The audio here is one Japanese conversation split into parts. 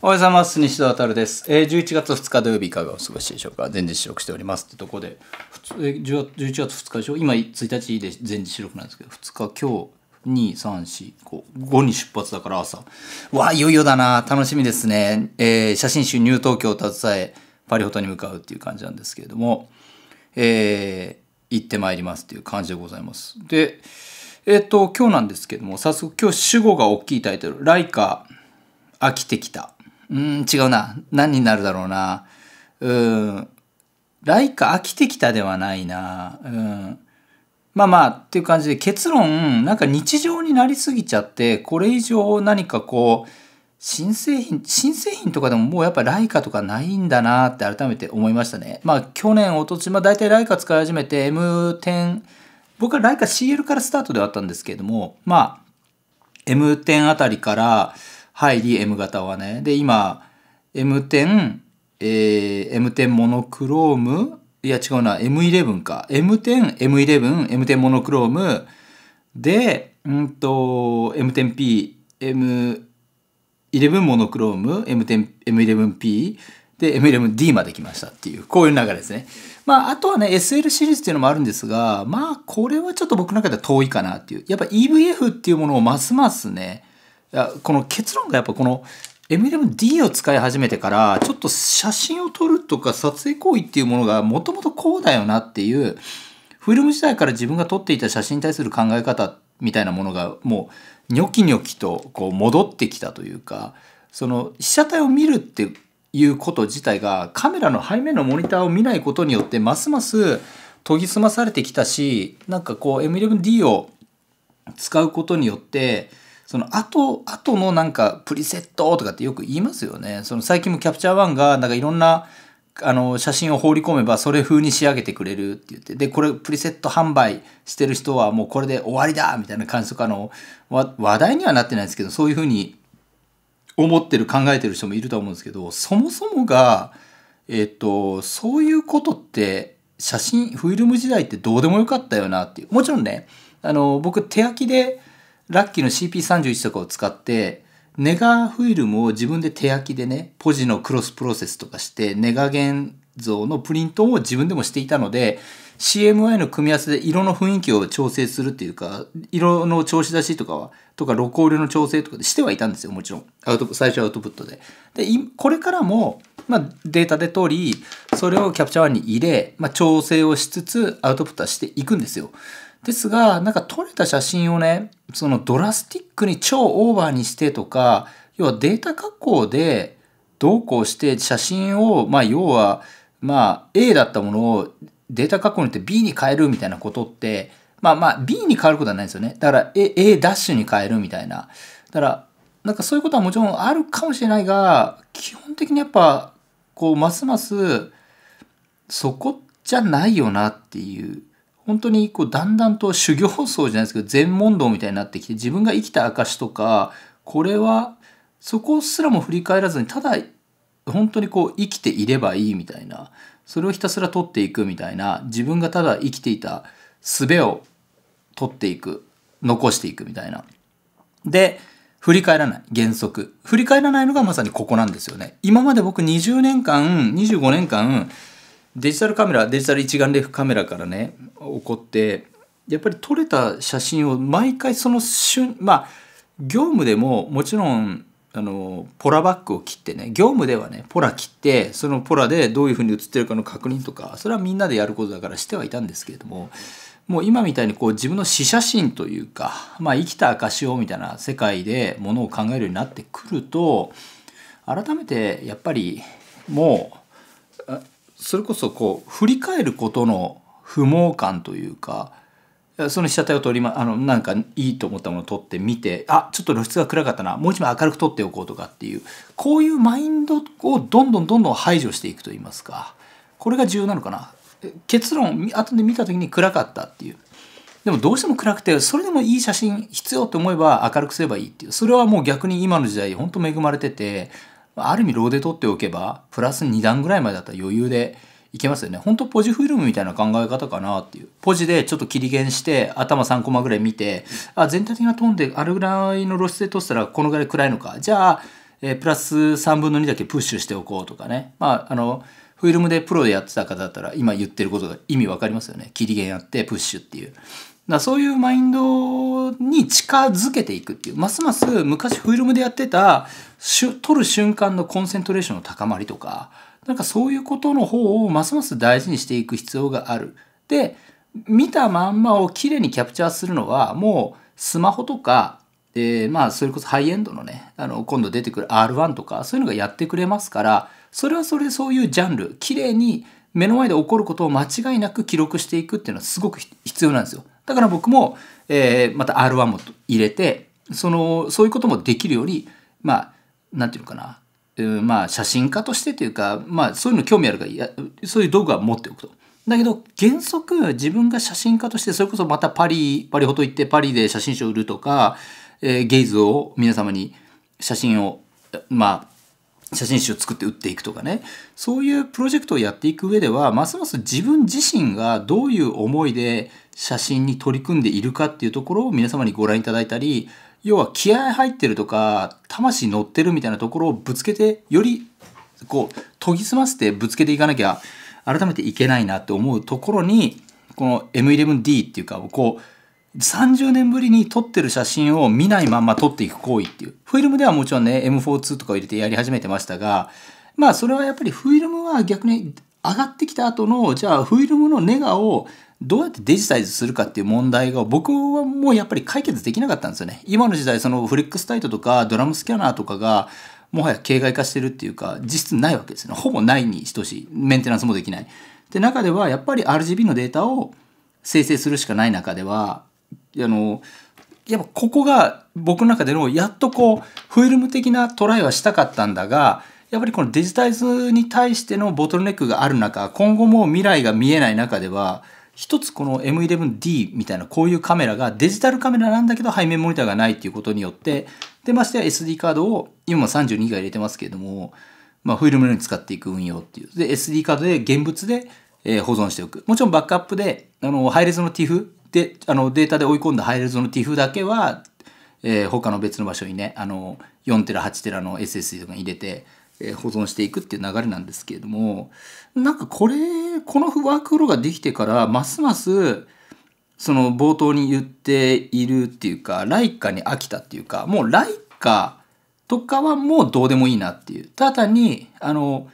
おはようございます。西田航です。えー、11月2日土曜日いかがお過ごしでしょうか前日収録しておりますってとこで、普通え11月2日でしょ今1日で前日収録なんですけど、2日今日、23455に出発だから朝わあいよいよだな楽しみですね、えー、写真集「ニュー東京」を携えパリホタに向かうっていう感じなんですけれども、えー、行ってまいりますっていう感じでございますでえっ、ー、と今日なんですけども早速今日主語が大きいタイトル「ライカ飽きてきた」うん、違うな。何になるだろうな。うん。ライカ飽きてきたではないな。うん。まあまあ、っていう感じで結論、なんか日常になりすぎちゃって、これ以上何かこう、新製品、新製品とかでももうやっぱライカとかないんだなって改めて思いましたね。まあ去年、おとち、まあ大体ライカ使い始めて M10、僕はライカ CL からスタートではあったんですけれども、まあ M10 あたりから、入り M 型はね。で、今、M10、えー、M10 モノクローム、いや違うな、M11 か。M10、M11、M10 モノクロームで、うんと、M10P、M11 モノクローム、M10、M11P、で、M11D まで来ましたっていう、こういう流れですね。まあ、あとはね、SL シリーズっていうのもあるんですが、まあ、これはちょっと僕の中では遠いかなっていう。やっぱ EVF っていうものをますますね、この結論がやっぱこの M11D を使い始めてからちょっと写真を撮るとか撮影行為っていうものがもともとこうだよなっていうフィルム時代から自分が撮っていた写真に対する考え方みたいなものがもうニョキニョキとこう戻ってきたというかその被写体を見るっていうこと自体がカメラの背面のモニターを見ないことによってますます研ぎ澄まされてきたしなんかこう M11D を使うことによってその後、後のなんかプリセットとかってよく言いますよね。その最近もキャプチャー1がなんかいろんなあの写真を放り込めばそれ風に仕上げてくれるって言ってでこれプリセット販売してる人はもうこれで終わりだみたいな感じとかの話題にはなってないですけどそういうふうに思ってる考えてる人もいると思うんですけどそもそもが、えっと、そういうことって写真フィルム時代ってどうでもよかったよなっていうもちろんねあの僕手書きでラッキーの CP31 とかを使って、ネガフィルムを自分で手焼きでね、ポジのクロスプロセスとかして、ネガ現像のプリントを自分でもしていたので、CMI の組み合わせで色の雰囲気を調整するっていうか、色の調子出しとかは、とか露光量の調整とかでしてはいたんですよ、もちろん。アウト最初はアウトプットで。で、これからも、まあ、データで通り、それをキャプチャー1に入れ、まあ、調整をしつつ、アウトプットはしていくんですよ。ですが、なんか撮れた写真をね、そのドラスティックに超オーバーにしてとか、要はデータ加工でどうこうして写真を、まあ要は、まあ A だったものをデータ加工によって B に変えるみたいなことって、まあまあ B に変わることはないんですよね。だから A, A ダッシュに変えるみたいな。だから、なんかそういうことはもちろんあるかもしれないが、基本的にやっぱ、こう、ますますそこじゃないよなっていう本当にこうだんだんと修行僧じゃないですけど禅問答みたいになってきて自分が生きた証とかこれはそこすらも振り返らずにただ本当にこう生きていればいいみたいなそれをひたすら取っていくみたいな自分がただ生きていた術を取っていく残していくみたいな。で振り返らない原則振り返らないのがまさにここなんですよね。今まで僕20年間25年間デジタルカメラデジタル一眼レフカメラからね起こってやっぱり撮れた写真を毎回その瞬まあ業務でももちろんあのポラバッグを切ってね業務ではねポラ切ってそのポラでどういうふうに写ってるかの確認とかそれはみんなでやることだからしてはいたんですけれどももう今みたいにこう自分の死写真というか、まあ、生きた証をみたいな世界でものを考えるようになってくると改めてやっぱりもうそれこそこう振り返ることの不毛感というかその被写体を撮りまあのなんかいいと思ったものを撮ってみてあちょっと露出が暗かったなもう一枚明るく撮っておこうとかっていうこういうマインドをどんどんどんどん排除していくといいますかこれが重要なのかな結論後で見た時に暗かったっていうでもどうしても暗くてそれでもいい写真必要と思えば明るくすればいいっていうそれはもう逆に今の時代ほんと恵まれててある意味ローで取っておけば、プラス2段ぐらいまでだったら余裕でいけますよね。ほんとポジフィルムみたいな考え方かなっていう。ポジでちょっと切り減して、頭3コマぐらい見て、あ、全体的な飛んであれぐらいの露出で取ったらこのぐらい暗いのか。じゃあ、えー、プラス3分の2だけプッシュしておこうとかね。まあ、あの、フィルムでプロでやってた方だったら今言ってることが意味わかりますよね。切り減やってプッシュっていう。だそういうマインドに近づけていくっていう、ますます昔フィルムでやってた、撮る瞬間のコンセントレーションの高まりとか、なんかそういうことの方をますます大事にしていく必要がある。で、見たまんまをきれいにキャプチャーするのは、もうスマホとか、えー、まあ、それこそハイエンドのね、あの、今度出てくる R1 とか、そういうのがやってくれますから、それはそれでそういうジャンル、きれいに目の前で起こることを間違いなく記録していくっていうのはすごく必要なんですよ。だから僕も、えー、また R1 も入れて、その、そういうこともできるように、まあ、なんていうのかな、えー、まあ、写真家としてというか、まあ、そういうの興味あるからや、そういう道具は持っておくと。だけど、原則、自分が写真家として、それこそまたパリ、パリほど行って、パリで写真集を売るとか、えー、ゲイズを皆様に写真を、まあ、写真集を作って売っていくとかねそういうプロジェクトをやっていく上ではますます自分自身がどういう思いで写真に取り組んでいるかっていうところを皆様にご覧いただいたり要は気合入ってるとか魂乗ってるみたいなところをぶつけてよりこう研ぎ澄ませてぶつけていかなきゃ改めていけないなって思うところにこの M11D っていうかこう30年ぶりに撮ってる写真を見ないまんま撮っていく行為っていう。フィルムではもちろんね、M42 とかを入れてやり始めてましたが、まあそれはやっぱりフィルムは逆に上がってきた後の、じゃあフィルムのネガをどうやってデジタイズするかっていう問題が僕はもうやっぱり解決できなかったんですよね。今の時代そのフレックスタイトとかドラムスキャナーとかがもはや形骸化してるっていうか実質ないわけですね。ほぼないに等しい。メンテナンスもできない。で中ではやっぱり RGB のデータを生成するしかない中ではあのやっぱここが僕の中でのやっとこうフィルム的なトライはしたかったんだがやっぱりこのデジタイズに対してのボトルネックがある中今後も未来が見えない中では一つこの M11D みたいなこういうカメラがデジタルカメラなんだけど背面モニターがないっていうことによってでましてや SD カードを今も32が入れてますけれども、まあ、フィルムのように使っていく運用っていうで SD カードで現物で保存しておくもちろんバックアップであの配列の TIFF であのデータで追い込んだハイレゾの TIFF だけは、えー、他の別の場所にねあの4テラ8テラの SSD とかに入れて、えー、保存していくっていう流れなんですけれどもなんかこれこのワークフローができてからますますその冒頭に言っているっていうかライカに飽きたっていうかもうライカとかはもうどうでもいいなっていうただにあの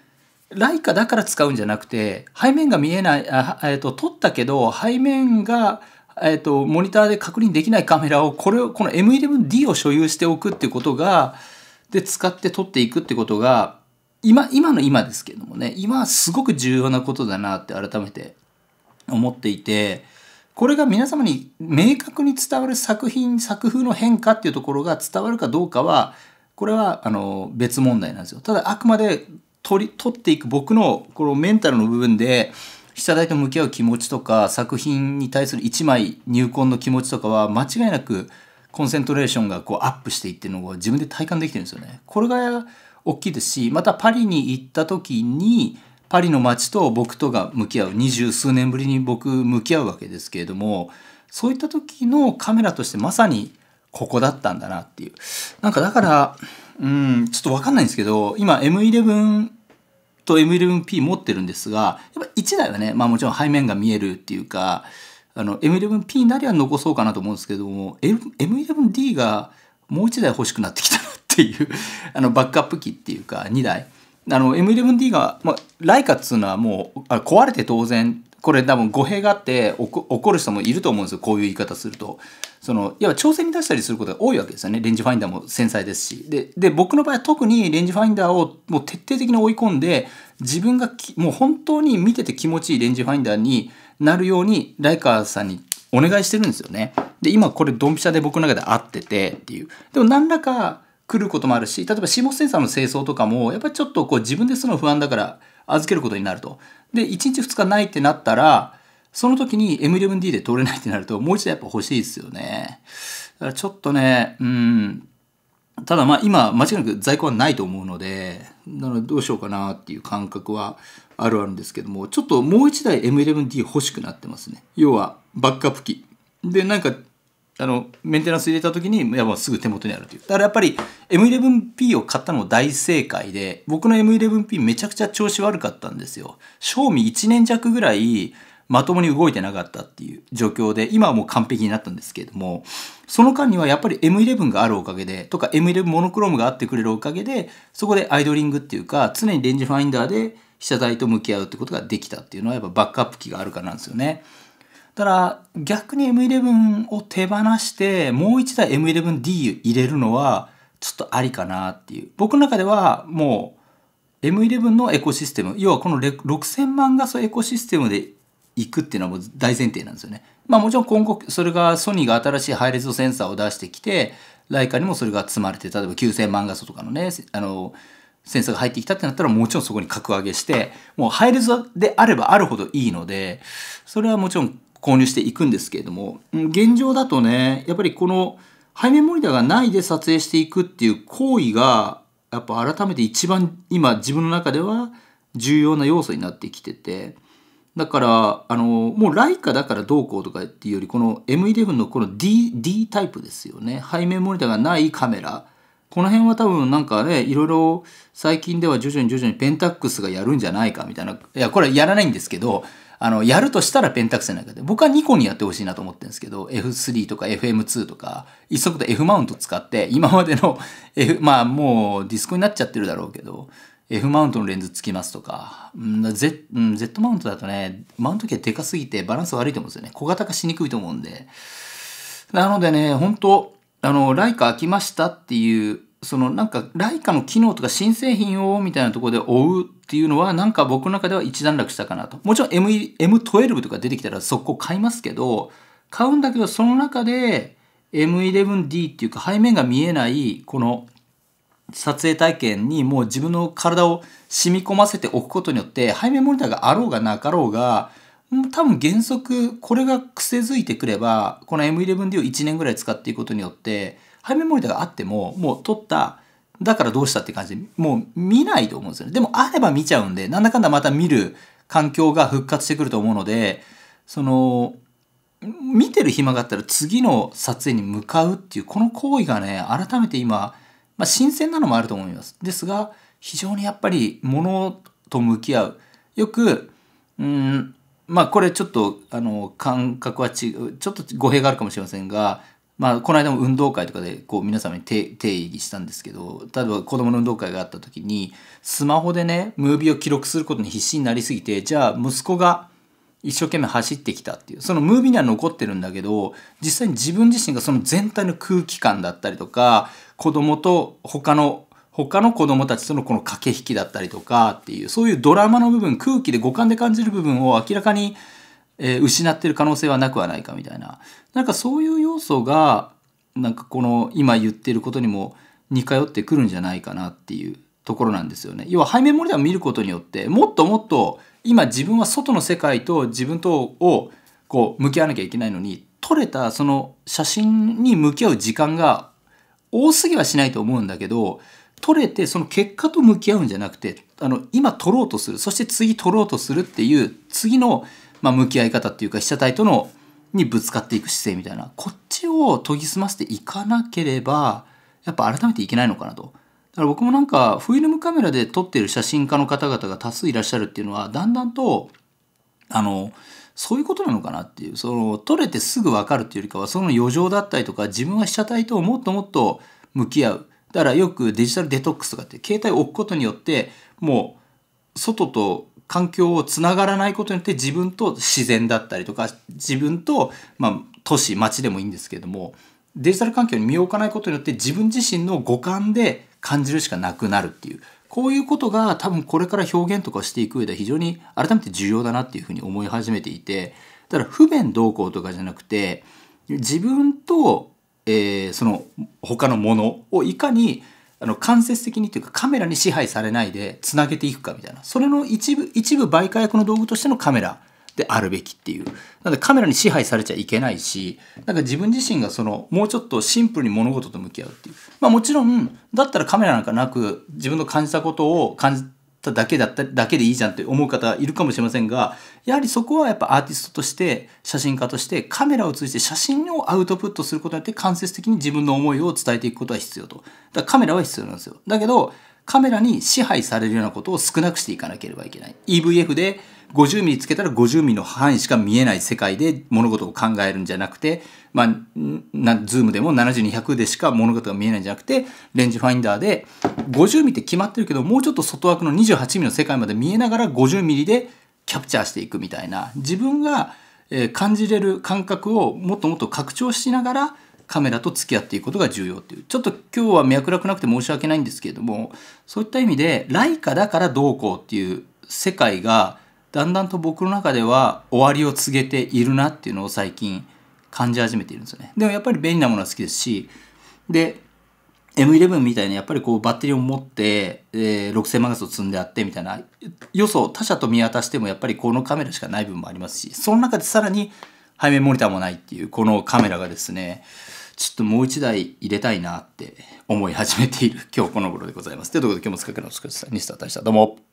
ライカだから使うんじゃなくて背面が見えないあ、えーと、と撮ったけど背面がえっ、ー、と、モニターで確認できないカメラを、これを、この M11D を所有しておくっていうことが、で、使って撮っていくってことが、今、今の今ですけどもね、今すごく重要なことだなって改めて思っていて、これが皆様に明確に伝わる作品、作風の変化っていうところが伝わるかどうかは、これはあの別問題なんですよ。ただあくまで取り取っていく僕のこのメンタルの部分で被写体と向き合う気持ちとか作品に対する一枚入魂の気持ちとかは間違いなくコンセントレーションがこうアップしていってるのを自分で体感できてるんですよね。これが大きいですしまたパリに行った時にパリの街と僕とが向き合う二十数年ぶりに僕向き合うわけですけれどもそういった時のカメラとしてまさにここだったんだなっていうなんかだからうんちょっとわかんないんですけど今 M11 と M11P 持ってるんですが、やっぱ1台はね、まあもちろん背面が見えるっていうか、あの M11P なりは残そうかなと思うんですけども、M11D がもう1台欲しくなってきたなっていう あのバックアップ機っていうか2台。あの M11D が、まあ、ライカっつうのはもう壊れて当然これ多分語弊があって怒る人もいると思うんですよこういう言い方するとその要は挑戦に出したりすることが多いわけですよねレンジファインダーも繊細ですしでで僕の場合は特にレンジファインダーをもう徹底的に追い込んで自分がもう本当に見てて気持ちいいレンジファインダーになるようにライカーさんにお願いしてるんですよねで今これドンピシャで僕の中で合っててっていうでも何らか来ることもあるし、例えば CMOS センサーの清掃とかも、やっぱりちょっとこう自分でするの不安だから預けることになると。で、1日2日ないってなったら、その時に M11D で通れないってなると、もう一度やっぱ欲しいですよね。だからちょっとね、うん。ただまあ今、間違いなく在庫はないと思うので、なのでどうしようかなっていう感覚はあるあるんですけども、ちょっともう一台 M11D 欲しくなってますね。要は、バックアップ機。で、なんかあのメンテナンス入れた時にやもうすぐ手元にあるというだからやっぱり M11P を買ったのも大正解で僕の M11P めちゃくちゃ調子悪かったんですよ賞味1年弱ぐらいまともに動いてなかったっていう状況で今はもう完璧になったんですけれどもその間にはやっぱり M11 があるおかげでとか M11 モノクロームがあってくれるおかげでそこでアイドリングっていうか常にレンジファインダーで被写体と向き合うってことができたっていうのはやっぱバックアップ機があるからなんですよね。だから逆に M11 を手放してもう一台 M11D 入れるのはちょっとありかなっていう僕の中ではもう M11 のエコシステム要はこの6000万画素エコシステムでいくっていうのはもう大前提なんですよね。まあもちろん今後それがソニーが新しいハイレゾセンサーを出してきてライカにもそれが積まれて例えば9000万画素とかのねあのセンサーが入ってきたってなったらもちろんそこに格上げしてもうハイレゾであればあるほどいいのでそれはもちろん購入していくんですけれども、現状だとね、やっぱりこの背面モニターがないで撮影していくっていう行為が、やっぱ改めて一番今自分の中では重要な要素になってきてて、だから、あの、もうライカだからどうこうとかっていうより、この M11 のこの D、D タイプですよね。背面モニターがないカメラ。この辺は多分なんかね、いろいろ最近では徐々に徐々にペンタックスがやるんじゃないかみたいな。いや、これはやらないんですけど、あの、やるとしたらペンタクスの中なかで、僕は2個にやってほしいなと思ってるんですけど、F3 とか FM2 とか、一足で F マウント使って、今までの F、まあもうディスコになっちゃってるだろうけど、F マウントのレンズつきますとか、Z, Z マウントだとね、マウント系でかすぎてバランス悪いと思うんですよね。小型化しにくいと思うんで。なのでね、本当あの、ライカ開きましたっていうそのなんかライカの機能とか新製品をみたいなところで追うっていうのはなんか僕の中では一段落したかなと。もちろん M M12 とか出てきたら速攻買いますけど、買うんだけどその中で M11D っていうか背面が見えないこの撮影体験にもう自分の体を染み込ませておくことによって背面モニターがあろうがなかろうが多分原則これが癖づいてくればこの M11D を1年ぐらい使っていくことによって背面モニターがあっても、もう撮った、だからどうしたって感じで、もう見ないと思うんですよね。でもあれば見ちゃうんで、なんだかんだまた見る環境が復活してくると思うので、その、見てる暇があったら次の撮影に向かうっていう、この行為がね、改めて今、まあ、新鮮なのもあると思います。ですが、非常にやっぱり物と向き合う。よく、うん、まあこれちょっと、あの、感覚は違う、ちょっと語弊があるかもしれませんが、まあ、この間も運動会とかでこう皆様に定義したんですけど例えば子どもの運動会があった時にスマホでねムービーを記録することに必死になりすぎてじゃあ息子が一生懸命走ってきたっていうそのムービーには残ってるんだけど実際に自分自身がその全体の空気感だったりとか子供と他の他の子供たちとのこの駆け引きだったりとかっていうそういうドラマの部分空気で五感で感じる部分を明らかにえー、失ってる可能性はなくはないかみたいななんかそういう要素がなんかこの今言ってることにも似通ってくるんじゃないかなっていうところなんですよね。要は背面モニターを見ることによってもっともっと今自分は外の世界と自分とをこう向き合わなきゃいけないのに撮れたその写真に向き合う時間が多すぎはしないと思うんだけど撮れてその結果と向き合うんじゃなくてあの今撮ろうとするそして次撮ろうとするっていう次のまあ、向き合い方っていうか被写体とのにぶつかっていく姿勢みたいなこっちを研ぎ澄ませていかなければやっぱ改めていけないのかなと。だから僕もなんかフィルムカメラで撮ってる写真家の方々が多数いらっしゃるっていうのはだんだんとあのそういうことなのかなっていうその撮れてすぐ分かるっていうよりかはその余剰だったりとか自分は被写体ともっともっと向き合うだからよくデジタルデトックスとかって携帯を置くことによってもう外と環境をつながらないことによって自分と自然だったりとか自分と、まあ、都市町でもいいんですけれどもデジタル環境に身を置かないことによって自分自身の五感で感じるしかなくなるっていうこういうことが多分これから表現とかしていく上では非常に改めて重要だなっていうふうに思い始めていてだから不便こうとかじゃなくて自分と、えー、その他のものをいかにあの間接的にというかカメラに支配されないでつなげていくかみたいなそれの一部一部媒介役の道具としてのカメラであるべきっていうなのでカメラに支配されちゃいけないしなんか自分自身がそのもうちょっとシンプルに物事と向き合うっていうまあもちろんだったらカメラなんかなく自分の感じたことを感じただけだっただけでいいじゃんって思う方いるかもしれませんがやはりそこはやっぱアーティストとして写真家としてカメラを通じて写真をアウトプットすることによって間接的に自分の思いを伝えていくことは必要とだからカメラは必要なんですよだけどカメラに支配されるようなことを少なくしていかなければいけない。EVF で 50mm つけたら 50mm の範囲しか見えない世界で物事を考えるんじゃなくて、まあ、ズームでも7200でしか物事が見えないんじゃなくて、レンジファインダーで 50mm って決まってるけど、もうちょっと外枠の 28mm の世界まで見えながら 50mm でキャプチャーしていくみたいな、自分が感じれる感覚をもっともっと拡張しながら、カメラと付き合っていくことが重要っていう。ちょっと今日は脈絡なくて申し訳ないんですけれども、そういった意味で、ライカだからどうこうっていう世界が、だんだんと僕の中では終わりを告げているなっていうのを最近感じ始めているんですよね。でもやっぱり便利なものは好きですし、で、M11 みたいにやっぱりこうバッテリーを持って、えー、6000万画素積んであってみたいな、よそ他社と見渡してもやっぱりこのカメラしかない部分もありますし、その中でさらに背面モニターもないっていうこのカメラがですね、ちょっともう一台入れたいなって思い始めている今日この頃でございます。ということで今日も使いかお疲れ様でした。西田大した。どうも。